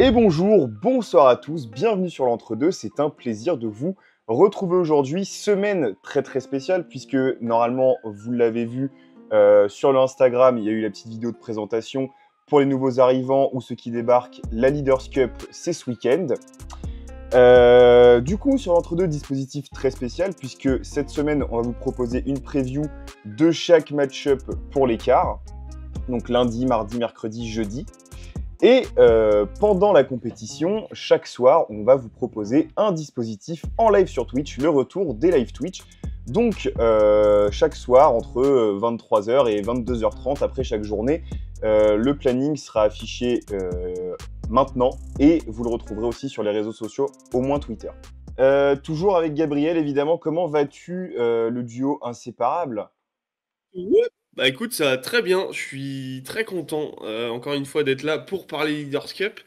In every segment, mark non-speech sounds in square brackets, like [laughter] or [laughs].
Et bonjour, bonsoir à tous, bienvenue sur l'entre-deux, c'est un plaisir de vous retrouver aujourd'hui, semaine très très spéciale, puisque normalement vous l'avez vu euh, sur l'Instagram, il y a eu la petite vidéo de présentation pour les nouveaux arrivants ou ceux qui débarquent, la Leaders Cup c'est ce week-end. Euh, du coup, sur l'entre-deux, dispositif très spécial, puisque cette semaine on va vous proposer une preview de chaque match-up pour les donc lundi, mardi, mercredi, jeudi. Et euh, pendant la compétition, chaque soir, on va vous proposer un dispositif en live sur Twitch, le retour des live Twitch. Donc, euh, chaque soir, entre 23h euh, et 22h30, après chaque journée, le planning sera affiché maintenant et vous le retrouverez aussi sur les réseaux sociaux, au moins Twitter. toujours avec Gabriel, évidemment, comment vas-tu, le duo inséparable bah écoute, ça va très bien. Je suis très content, euh, encore une fois, d'être là pour parler Leaders Cup.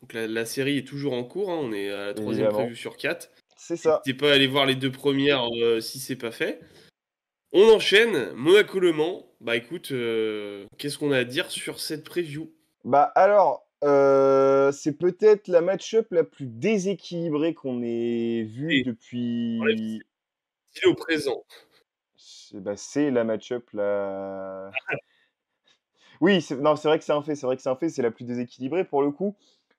Donc la, série est toujours en cours. Hein. On est à la troisième sur quatre. C'est ça. N'hésitez pas à aller voir les deux premières euh, si c'est pas fait. On enchaîne, Monaco Le Bah écoute, euh, qu'est-ce qu'on a à dire sur cette preview Bah alors, c'est peut-être la match-up la plus déséquilibrée qu'on ait vue depuis. le au présent. Bah, c'est la match-up la... Ah, ah. Oui, c'est vrai que c'est un fait. C'est vrai que c'est un fait. C'est la plus déséquilibrée pour le coup.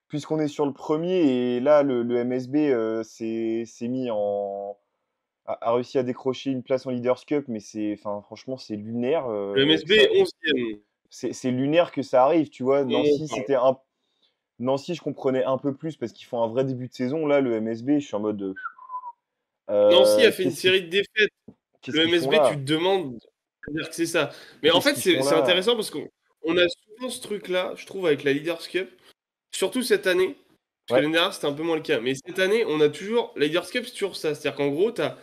Puisqu'on est sur le premier et là, le, MSB euh, s'est mis en. A, réussi à décrocher une place en Leaders Cup, mais c'est. Enfin, franchement, c'est lunaire. le euh, MSB 11 C'est lunaire que ça arrive, tu vois. Nancy, c'était un. Nancy, je comprenais un peu plus parce qu'ils font un vrai début de saison. Là, le MSB, je suis en mode. Euh, Nancy a fait une série de défaites le MSB, tu te demandes. C'est ça. Mais en fait, c'est intéressant parce qu'on a souvent ce truc-là, je trouve, avec la Leaders Cup, surtout cette année. Parce que l'année dernière, c'était un peu moins le cas. Mais cette année, on a toujours. La Leaders Cup, c'est toujours ça. C'est-à-dire qu'en gros, tu as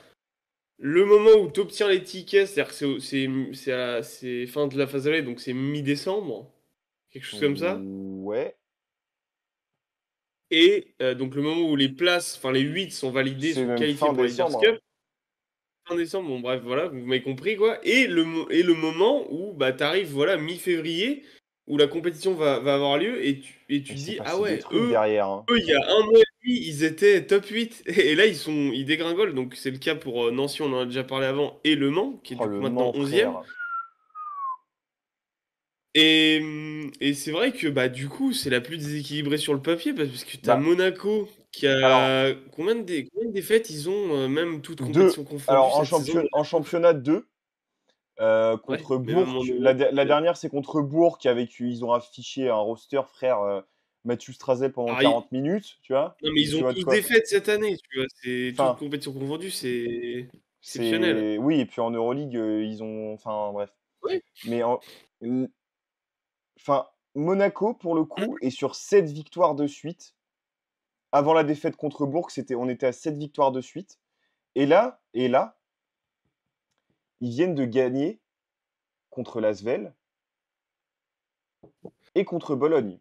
le moment où tu obtiens les tickets, c'est-à-dire que c'est fin de la phase allée, donc c'est mi-décembre, quelque chose comme ça. Ouais. Et euh, donc le moment où les places, enfin les 8 sont validées, sont qualifiées pour la Leaders Cup décembre, bon bref, voilà, vous m'avez compris quoi. Et le, et le moment où bah, tu arrives voilà, mi-février, où la compétition va, avoir lieu, et tu, et tu ah, dis, ah ouais, hein. eux, il y a un mois et demi, ils étaient top 8, [laughs] et là, ils, sont, ils dégringolent. Donc c'est le cas pour euh, Nancy, on en a déjà parlé avant, et Le Mans, qui est oh, maintenant 11e. Et, et c'est vrai que bah, du coup, c'est la plus déséquilibrée sur le papier parce que tu as bah. Monaco qui a. combien, de défaites ils ont, euh, même toutes compétitions confondues Alors, en, championnat 2, euh, contre Bourg, la, dernière, c'est contre Bourg qui vécu ils ont affiché un roster frère euh, Mathieu pendant 40 ah, minutes, tu vois. Non, mais ils ont toutes défaites cette année, tu vois. toutes compétitions confondues, c'est exceptionnel. Oui, et puis en Euroleague, ils ont, enfin bref. Oui. Mais en... Enfin, Monaco, pour le coup, est sur 7 victoires de suite. Avant la défaite contre Bourg, on était à 7 victoires de suite. Et là, et là, ils viennent de gagner contre Lasvel et contre Bologne.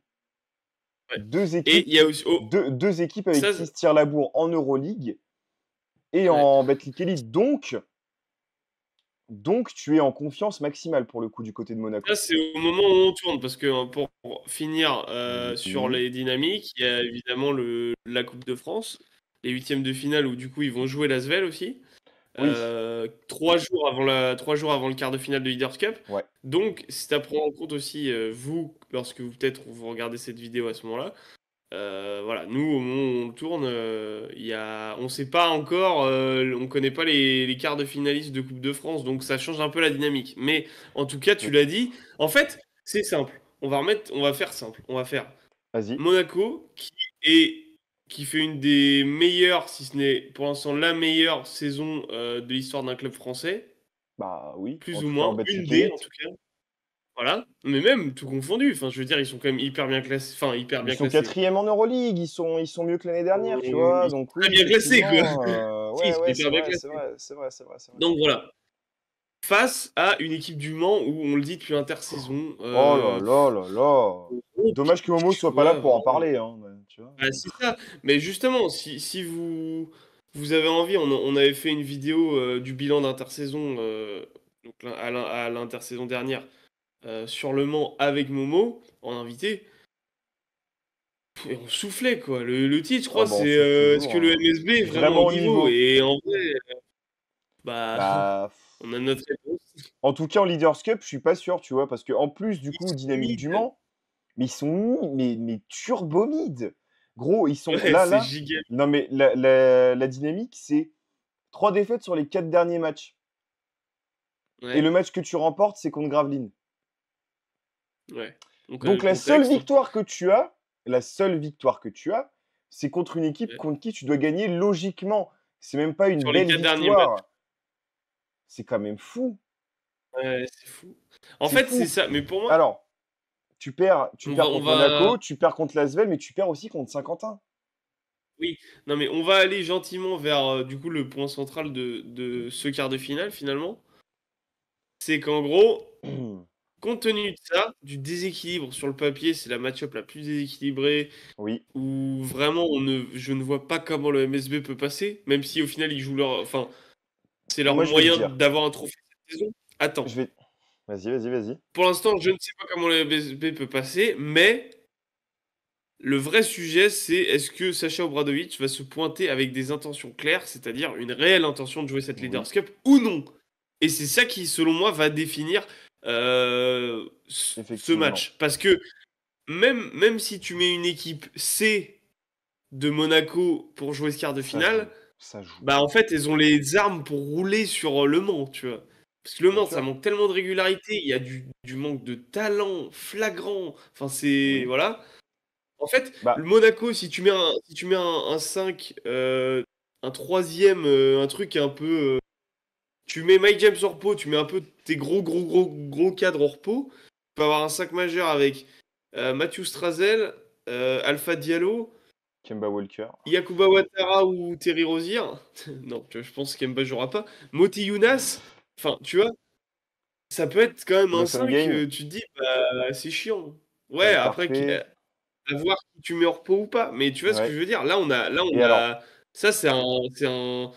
Deux, équipes, oh, deux, équipes avec 6 la bourre en Euroleague et en League Elite. Donc, donc, tu es en confiance maximale pour le coup du côté de Monaco. Là, c'est au moment où on tourne, parce que euh, pour finir euh, mhm. sur les dynamiques, il y a évidemment la Coupe de France, les huitièmes de finale où du coup ils vont jouer la Svel aussi. Euh, trois, jours avant trois jours avant le quart de finale de Leaders Cup. Donc, si tu prendre en compte aussi, vous, lorsque vous peut-être vous regardez cette vidéo à ce moment-là, euh, voilà, nous, au moment on tourne, euh, a... on ne sait pas encore, euh, on connaît pas les, quarts de finalistes de Coupe de France, donc ça change un peu la dynamique. Mais en tout cas, tu l'as dit. En fait, c'est simple. On va remettre, on va faire simple. On va faire Monaco qui est qui fait une des meilleures, si ce n'est pour l'instant la meilleure saison de l'histoire d'un club français. Bah oui. Plus ou moins. Une des, en tout cas. Voilà, mais même tout confondu. Enfin, je veux dire, ils sont quand même hyper bien classés. Enfin, hyper ils sont classés. quatrième en Euroleague, ils sont, ils sont mieux que l'année dernière, tu vois. Ils donc, très bien classés, quoi. ouais, c'est vrai, c'est vrai, c'est vrai, Donc voilà. Face à une équipe du Mans où on le dit depuis l'intersaison Oh euh, là là là là. Oh, Dommage que Momo soit pas là pour en parler, hein. Bah, c'est ça. Mais justement, si, si vous vous avez envie, on, on avait fait une vidéo euh, du bilan d'intersaison euh, donc à l'intersaison dernière euh, sur le Mans avec Momo en invité. Et on soufflait quoi. Le, titre, je crois, ah bah, c'est euh, est-ce que le hein. MSB est vraiment, au niveau, Et en vrai, euh, bah, bah, [laughs] on a notre En tout cas, en Leaders Cup, je suis pas sûr, tu vois, parce que en plus du coup, dynamique du Mans, mais ils sont mais, turbo turbomides. Gros, ils sont là, là. Giga. Non, mais la, dynamique, c'est trois défaites sur les quatre derniers matchs. Et le match que tu remportes, c'est contre Graveline. Euh, Donc, la seule victoire que tu as, la seule victoire que tu as, c'est contre une équipe contre qui tu dois gagner logiquement. C'est même pas une belle victoire. C'est quand même fou. Ouais, c'est fou. En fait, c'est ça. Mais pour moi. Alors, tu perds, tu perds contre Monaco, tu perds contre Lasvel, mais tu perds aussi contre Saint-Quentin. Oui, non mais on va aller gentiment vers euh, du coup le point central de, de ce quart de finale finalement. C'est qu'en gros, [clears throat] Compte tenu de ça, du déséquilibre sur le papier, c'est la match-up la plus déséquilibrée. Oui. Où vraiment, je ne vois pas comment le MSB peut passer, même si au final, ils jouent leur. Enfin, c'est leur moyen d'avoir un trophée cette saison. Attends. Je vais... Vas-y, vas-y, vas-y. Pour l'instant, je ne sais pas comment le MSB peut passer, mais le vrai sujet, c'est est-ce que Sacha Obradovic va se pointer avec des intentions claires, c'est-à-dire une réelle intention de jouer cette Leaders Cup ou non Et c'est ça qui, selon moi, va définir euh, ce match. Parce que même, même si tu mets une équipe C de Monaco pour jouer ce quart de finale, bah en fait, elles ont les armes pour rouler sur euh, Le Mans, tu vois. Parce que Le Mans, ça manque tellement de régularité, il y a du, manque de talent flagrant. Enfin, c'est. Voilà. En fait, bah. le Monaco, si tu mets un, si tu mets un, 5, euh, un troisième, un truc un peu tu mets Mike James au repos, tu mets un peu tes gros, gros, gros, gros cadres au repos. Tu peux avoir un 5 majeur avec euh, Matthew Strazel, euh, Alpha Diallo, Kemba Walker, Yakuba Watara ou Terry Rozier. [laughs] non, je pense Kemba jouera pas. Moti Younas. Enfin, tu vois, ça peut être quand même un 5 que tu te dis, bah, c'est chiant. Ouais, après, à voir si tu mets en repos ou pas. Mais tu vois ce que je veux dire Là, on a. Là, on a... Ça, c'est un, un,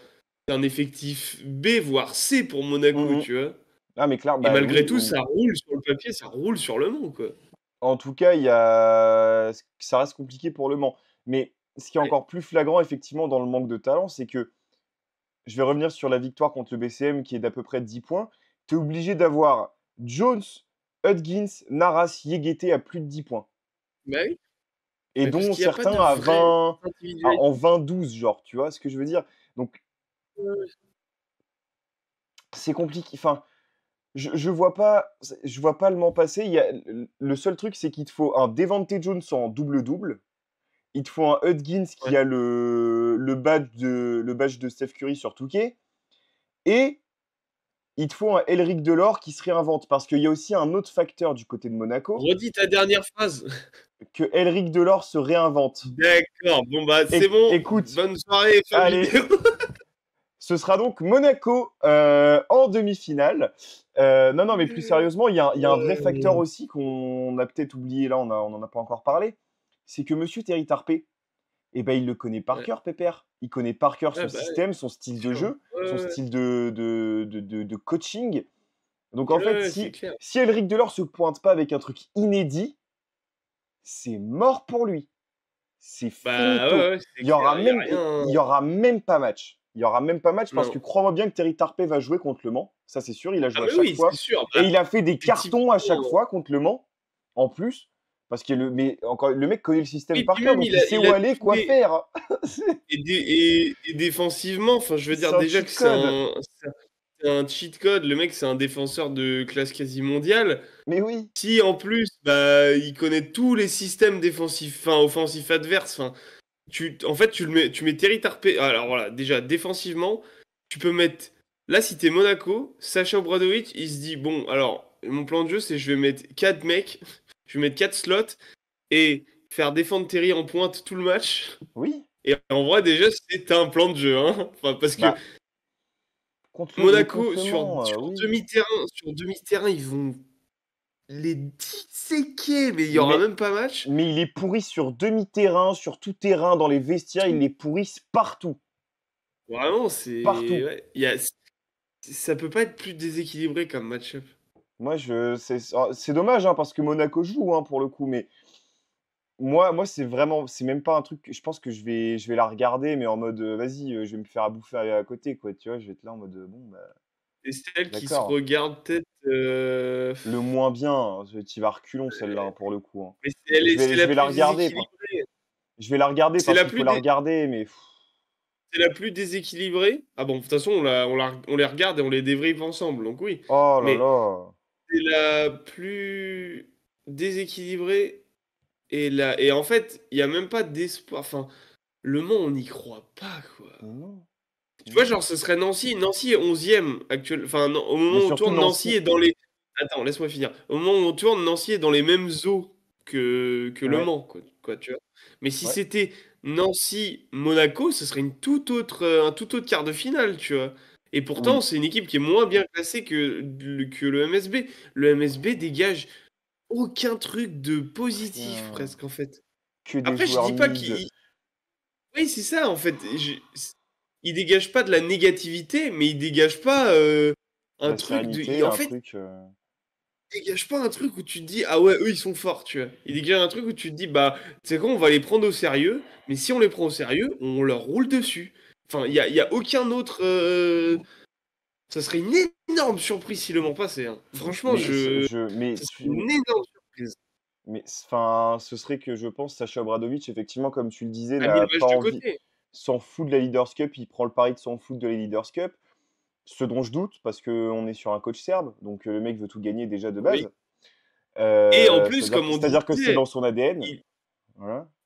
un effectif B, voire C pour Monaco, mhm. tu vois. Ah, mais clairement. et bah, malgré tout, ça roule sur le papier, ça roule sur le Mans, quoi. En tout cas, y a... ça reste compliqué pour le Mans. Mais ce qui est encore plus flagrant, effectivement, dans le manque de talent, c'est que je vais revenir sur la victoire contre le BCM qui est d'à peu près 10 points. Tu es obligé d'avoir Jones, Hudgins, Naras, Yegete à plus de 10 points. Bah Et dont certains à 20, en 20-12, genre, tu vois ce que je veux dire. Donc c'est compliqué. Enfin, je, je, vois pas, je vois pas le m'en passer. Il y a, le seul truc, c'est qu'il te faut un Devante Jones en double-double. Il te faut un Hudgins qui a le, badge de, le badge de Steph Curry sur Touquet. Et il te faut un Elric Delors qui se réinvente. Parce qu'il y a aussi un autre facteur du côté de Monaco. Redis ta dernière phrase. Que Elric Delors se réinvente. D'accord, bon bah c'est bon. Écoute. Bonne soirée. Allez. [laughs] Ce sera donc Monaco euh, en demi-finale. Euh, non, non, mais plus mmh. sérieusement, il y, a un vrai euh. facteur aussi qu'on a peut-être oublié, là, on n'en a pas encore parlé. C'est que monsieur Terry Tarpe, eh ben, il le connaît par cœur, Pépère. Il connaît par cœur son bah système, son style de jeu, son style de, coaching. Donc en fait, si, Elric Delors se pointe pas avec un truc inédit, c'est mort pour lui. C'est bah, Il n'y aura, il y aura même pas match il y aura même pas match parce que que crois-moi bien que Terry Tarpey va jouer contre Le Mans. Ça, c'est sûr, il a ah, joué à chaque fois. Sûr, et bah, il a fait des cartons à chaque fois contre Le Mans, en plus. Parce que le, mais encore, le mec connaît le système par il, sait où aller, quoi faire. [laughs] et, défensivement, enfin, je veux dire déjà que c'est un, cheat code. Le mec, c'est un défenseur de classe quasi mondiale. Mais oui. Si en plus, bah, il connaît tous les systèmes défensifs, enfin, offensifs adverses. Enfin, en fait, tu, le mets, tu mets Terry Tarpe. Alors voilà, déjà, défensivement, tu peux mettre. Là, si t'es Monaco, Sacha Obradovic, il se dit bon, alors, mon plan de jeu, c'est je vais mettre 4 mecs, [laughs] je vais mettre 4 slots et faire défendre Terry en pointe tout le match. Oui. Et en vrai, déjà, c'est un plan de jeu. Hein. parce que. Bah, Monaco, sur, euh, sur terrain sur demi-terrain, ils vont les séquiers, mais il y aura même pas match. Mais il est pourri sur demi-terrain, sur tout terrain, dans les vestiaires, il les pourrissent partout. Vraiment, c'est. Partout. Ça y a... Ça peut pas être plus déséquilibré comme match-up. Moi, je... c'est oh, dommage, hein, parce que Monaco joue, hein, pour le coup, mais. Moi, moi c'est vraiment. C'est même pas un truc. Je pense que je vais, je vais la regarder, mais en mode, euh, vas-y, euh, je vais me faire à bouffer à côté, quoi. Tu vois, je vais être là en mode, euh, bon, bah. C'est celle qui se regarde peut-être. Euh, le moins bien, tu hein, vas reculons celle-là hein, pour le coup. je vais, la, regarder. Je vais la regarder parce la regarder, mais. C'est la plus déséquilibrée. Ah bon, de toute façon, on, on, on les regarde et on les débrive ensemble, donc oui. Oh là là. C'est la plus déséquilibrée. Et, et en fait, il n'y a même pas d'espoir. Enfin, Le monde, on n'y croit pas, quoi. Non. Tu vois, genre, ce serait Nancy. Nancy est 11e actuel. Enfin, au moment où on tourne, Nancy, est dans les. Attends, laisse-moi finir. Au moment où on tourne, Nancy est dans les mêmes eaux que, que Le Mans, quoi, tu vois. Mais si c'était Nancy-Monaco, ce serait une toute autre, un tout autre quart de finale, tu vois. Et pourtant, c'est une équipe qui est moins bien classée que, que le MSB. Le MSB dégage aucun truc de positif, presque, en fait. Après, je dis pas qu'il. Oui, c'est ça, en fait. Je il dégage pas de la négativité, mais il dégage pas euh, un truc. en fait, euh, dégage pas un truc où tu te dis ah ouais eux ils sont forts, tu vois. Il dégage un truc où tu te dis bah c'est quoi on va les prendre au sérieux, mais si on les prend au sérieux, on leur roule dessus. Enfin il y a, a, aucun autre. Euh, ça serait une énorme surprise s'ils le m'ont passait. Franchement je. Mais... une énorme surprise. Mais enfin, ce serait que je pense Sacha bradovich, effectivement, comme tu le disais, Côté s'en fout de la Leaders Cup, il prend le pari de s'en foutre de la Leaders Cup. Ce dont je doute, parce qu'on est sur un coach serbe, donc euh, le mec veut tout gagner déjà de base. Euh, et en plus, comme on cest dire que c'est dans son ADN.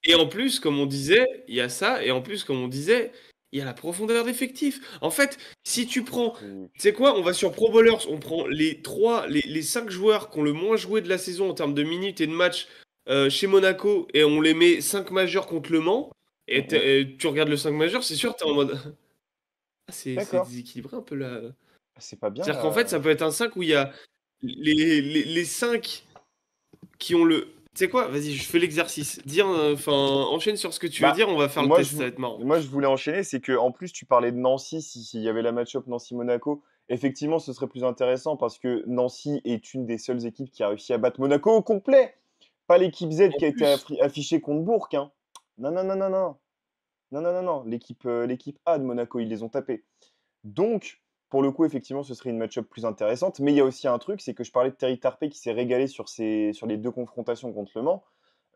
Et en plus, comme on disait, il y a ça, et en plus, comme on disait, il y a la profondeur d'effectif. En fait, si tu prends, tu sais quoi, on va sur Pro Bowlers, on prend les trois, les, les cinq joueurs qui ont le moins joué de la saison en termes de minutes et de matchs euh, chez Monaco, et on les met 5 majeurs contre Le Mans, et, tu regardes le 5 majeur, c'est sûr, t'es en mode. [laughs] Ah, c'est déséquilibré un peu là. Ah, c'est pas bien. C'est-à-dire qu'en fait, ça peut être un 5 où il y a les, les, 5 qui ont le. Tu sais quoi Vas-y, je fais l'exercice. Dire, enfin, enchaîne sur ce que tu veux bah, dire. On va faire le test, ça va être marrant. Moi, je voulais enchaîner, c'est que en plus, tu parlais de Nancy. S'il y avait la match-up Nancy-Monaco, effectivement, ce serait plus intéressant parce que Nancy est une des seules équipes qui a réussi à battre Monaco au complet. Pas l'équipe Z qui a été affichée contre Bourg. Hein. Non, non, non, non, non. Non, non, non, non. L'équipe, euh, l'équipe A de Monaco, ils les ont tapés. Donc, pour le coup, effectivement, ce serait une match-up plus intéressante. Mais il y a aussi un truc, c'est que je parlais de Terry Tarpey qui s'est régalé sur, ses, sur les deux confrontations contre Le Mans.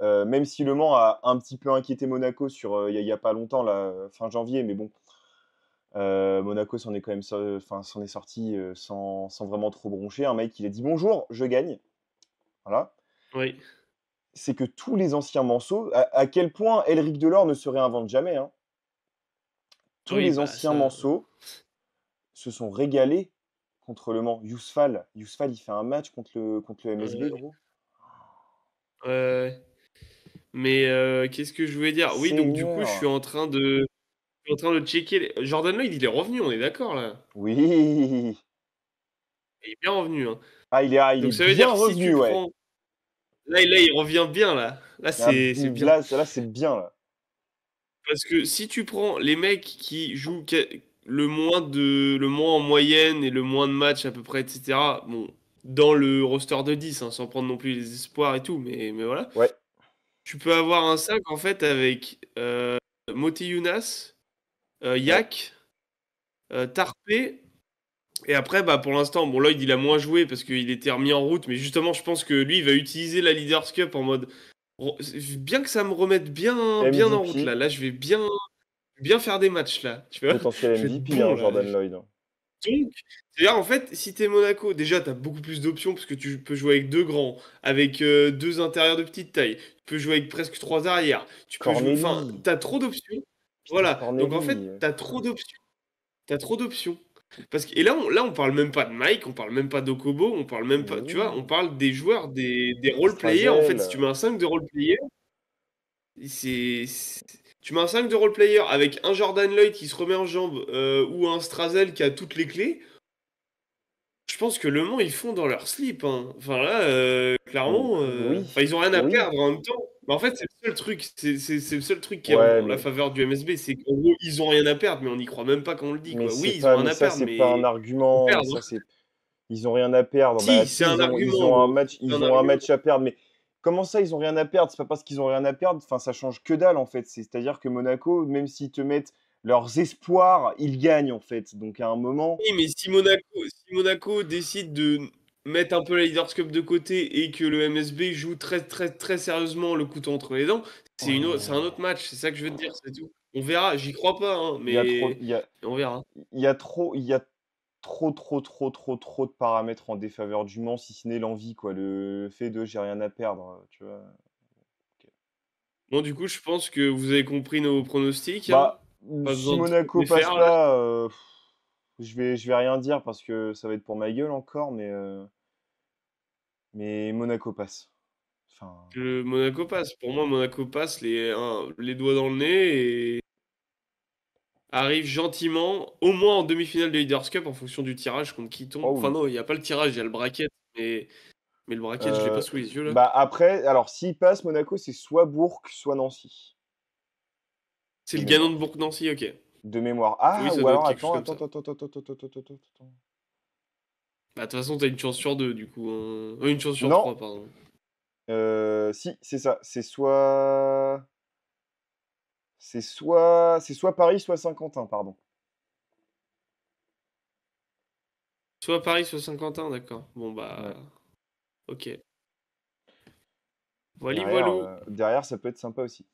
Euh, même si Le Mans a un petit peu inquiété Monaco sur euh, il n'y a, pas longtemps, là, fin janvier, mais bon, Monaco s'en est quand même enfin, s'en est sorti sans, sans, vraiment trop broncher. Un mec, il a dit bonjour, je gagne. Voilà. Oui c'est que tous les anciens manceaux, à, quel point Elric Delors ne se réinvente jamais. Hein. Tous les bah, anciens manceaux se sont régalés contre Le Mans. Yousfal, Yousfal il fait un match contre le, contre le MSB, euh, gros. Mais euh, qu'est-ce que je voulais dire Oui, donc du coup, je suis en train de, en train de checker. Jordan Lloyd, il est revenu, on est d'accord là Oui. Il est bien revenu. Hein. Ah, il est, ah, il est bien revenu, ouais. Là, il revient bien, là. Là, ah, c'est bien. Là, c'est bien, là. Parce que si tu prends les mecs qui jouent le moins, de, le moins en moyenne et le moins de matchs à peu près, etc., bon, dans le roster de 10, hein, sans prendre non plus les espoirs et tout, mais, mais voilà. Ouais. Tu peux avoir un sac, en fait, avec euh, Moti Yunas euh, Yak, euh, Tarpe. Et après, bah, pour l'instant, bon, Lloyd, il a moins joué parce qu'il était remis en route, mais justement, je pense que lui, il va utiliser la Leaders Cup en mode. Bien que ça me remette bien, bien en route, là. Là, je vais bien, bien faire des matchs, là. Tu vois Potentiel MVP, hein, Jordan Lloyd. Donc, c'est-à-dire, en fait, si t'es Monaco, déjà, t'as beaucoup plus d'options parce que tu peux jouer avec deux grands, avec euh, deux intérieurs de petite taille, tu peux jouer avec presque trois arrières, tu peux jouer. t'as trop d'options. Voilà. Donc, en fait, t'as trop d'options. T'as trop d'options. Parce que, et là, on, là, on parle même pas de Mike, on parle même pas d'Okobo, on parle même pas, tu vois, mmh. on parle des joueurs, des, des role-players. En fait, si tu mets un 5 de role-player, Tu mets un 5 de role avec un Jordan Lloyd qui se remet en jambe euh, ou un Strazel qui a toutes les clés je pense que Le Mans, ils font dans leur slip. Hein. Enfin là, euh, clairement, mm. euh, ils ont rien à perdre en même temps. Mais en fait, c'est le seul truc, c'est le seul truc qui est la faveur du MSB, c'est qu'en gros, ils ont rien à perdre, mais on n'y croit même pas quand on le dit. Oui, ils ont rien à perdre, mais c'est pas un argument. ils ont rien à perdre. Si, bah, c'est un argument. Ils ont un match, un match à perdre, mais comment ça, ils ont rien à perdre C'est pas parce qu'ils ont rien à perdre. Enfin, ça change que dalle en fait. C'est-à-dire que Monaco, même s'ils te mettent leurs espoirs, ils gagnent en fait. Donc à un moment. Oui, mais si Monaco, Monaco décide de mettre un peu la Leaders Cup de côté et que le MSB joue très très très sérieusement le couteau entre les dents, c'est une un autre match. C'est ça que je veux te dire, c'est tout. On verra. J'y crois pas, hein, mais trop, on verra. Il y a trop, a trop trop trop trop trop de paramètres en défaveur du Mans, si ce n'est l'envie, quoi. Le fait de j'ai rien à perdre, tu vois. du coup, je pense que vous avez compris nos pronostics. Hein bah, si Monaco passe là, je vais je vais rien dire parce que ça va être pour ma gueule encore, mais euh, mais Monaco passe. Le Monaco passe. Pour moi, Monaco passe les les doigts dans le nez et arrive gentiment, au moins en demi-finale de Leaders Cup, en fonction du tirage contre qui tombe. Oh enfin non, il n'y a pas le tirage, il y a le bracket, mais mais le bracket, je l'ai euh, pas sous les yeux là. Bah, après, alors s'il passe Monaco, c'est soit Bourg, soit Nancy. C'est le Ganon de Bourg-Nancy, ok. De mémoire. Ah, oui, ou alors, attends, attends, attends, attends, attends, attends, attends, attends. Bah, de toute façon, t'as une chance sur deux, du coup. Hein. Euh, une chance sur trois, pardon. Euh, si, c'est ça. C'est soit. C'est soit. C'est soit Paris, soit Saint-Quentin, pardon. Soit Paris, soit Saint-Quentin, d'accord. Bon, bah. Ok. Voilà, euh, derrière, ça peut être sympa aussi.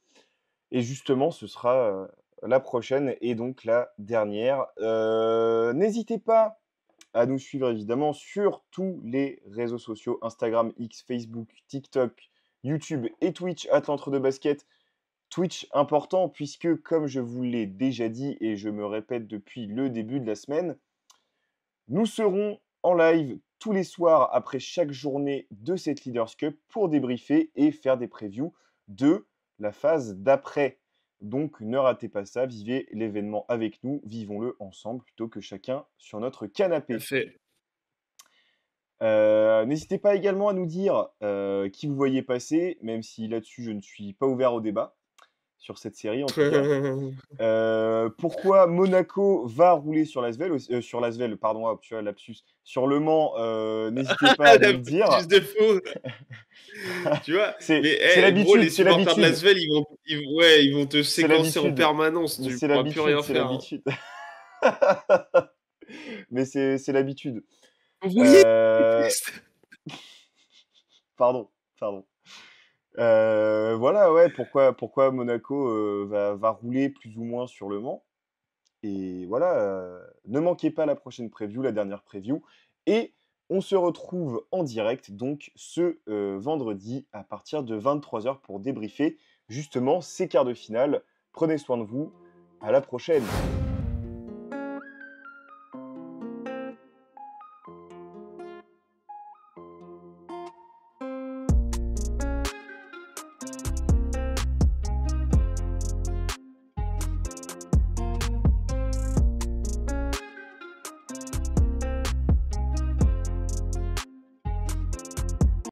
Et justement, ce sera la prochaine et donc la dernière. N'hésitez pas à nous suivre évidemment sur tous les réseaux sociaux Instagram, X, Facebook, TikTok, YouTube et Twitch à de basket. Twitch important puisque comme je vous l'ai déjà dit et je me répète depuis le début de la semaine, nous serons en live tous les soirs après chaque journée de cette Leaders Cup pour débriefer et faire des previews de la phase d'après. Donc ne ratez pas ça, vivez l'événement avec nous, vivons-le ensemble plutôt que chacun sur notre canapé. Euh, n'hésitez pas également à nous dire euh, qui vous voyez passer, même si là-dessus je ne suis pas ouvert au débat sur cette série. En tout cas. [laughs] Euh, pourquoi Monaco va rouler sur l'Asvel, euh, sur l'Asvel, pardon, tu vois, lapsus, sur Le Mans, euh, n'hésitez [laughs] pas à me le dire. de fausses. [laughs] tu vois, c'est l'habitude. C'est l'habitude. de l'Asvel, ils vont, ils, ouais, ils vont te séquencer en permanence. Tu ne plus rien faire. Hein. Mais c'est l'habitude. Vous Pardon, pardon. Euh, voilà, ouais, pourquoi, pourquoi Monaco euh, va, rouler plus ou moins sur le Mans. Et voilà, euh, ne manquez pas la prochaine preview, la dernière preview. Et on se retrouve en direct, donc ce vendredi à partir de 23h pour débriefer justement ces quarts de finale. Prenez soin de vous, à la prochaine!